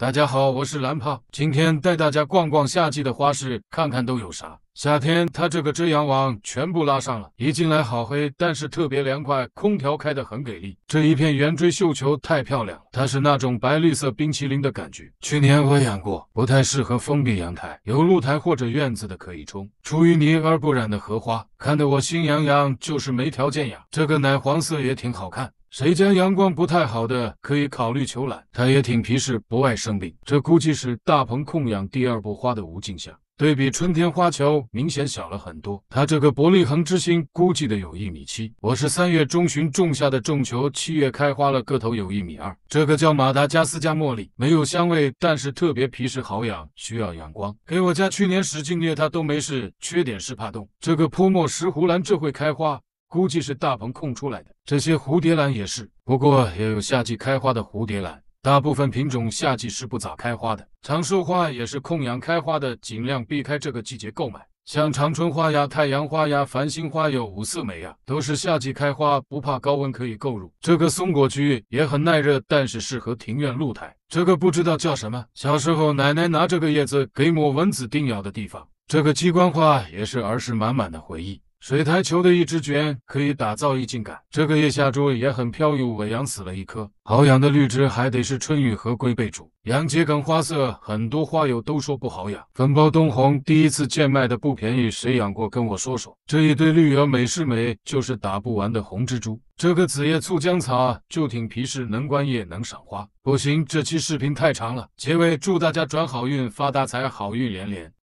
大家好，我是蓝胖，今天带大家逛逛夏季的花市，看看都有啥。夏天，它这个遮阳网全部拉上了，一进来好黑，但是特别凉快，空调开得很给力。这一片圆锥绣球太漂亮，它是那种白绿色冰淇淋的感觉。去年我养过，不太适合封闭阳台，有露台或者院子的可以冲。出淤泥而不染的荷花，看得我心痒痒，就是没条件养。这个奶黄色也挺好看。谁家阳光不太好的可以考虑球兰，它也挺皮实，不爱生病。这估计是大棚控养第二波花的无尽夏，对比春天花球明显小了很多。它这个伯利恒之星估计的有一米七，我是三月中旬种下的种球，七月开花了，个头有一米二。这个叫马达加斯加茉莉，没有香味，但是特别皮实好养，需要阳光。给我家去年使劲捏它都没事，缺点是怕冻。这个泼墨石斛兰这会开花。估计是大棚空出来的，这些蝴蝶兰也是。不过也有夏季开花的蝴蝶兰，大部分品种夏季是不咋开花的。长寿花也是控养开花的，尽量避开这个季节购买。像长春花呀、太阳花呀、繁星花有五色梅呀，都是夏季开花，不怕高温，可以购入。这个松果菊也很耐热，但是适合庭院露台。这个不知道叫什么，小时候奶奶拿这个叶子给抹蚊子叮咬的地方。这个鸡冠花也是儿时满满的回忆。水台球的一枝卷可以打造意境感，这个叶下珠也很飘逸，我养死了一颗，好养的绿植还得是春雨和龟背竹。养桔梗花色，很多花友都说不好养，粉包东红第一次见卖的不便宜，谁养过跟我说说。这一堆绿芽美是美，就是打不完的红蜘蛛。这个紫叶醋浆草就挺皮实，能观叶能赏花。不行，这期视频太长了，结尾祝大家转好运发大财，好运连连。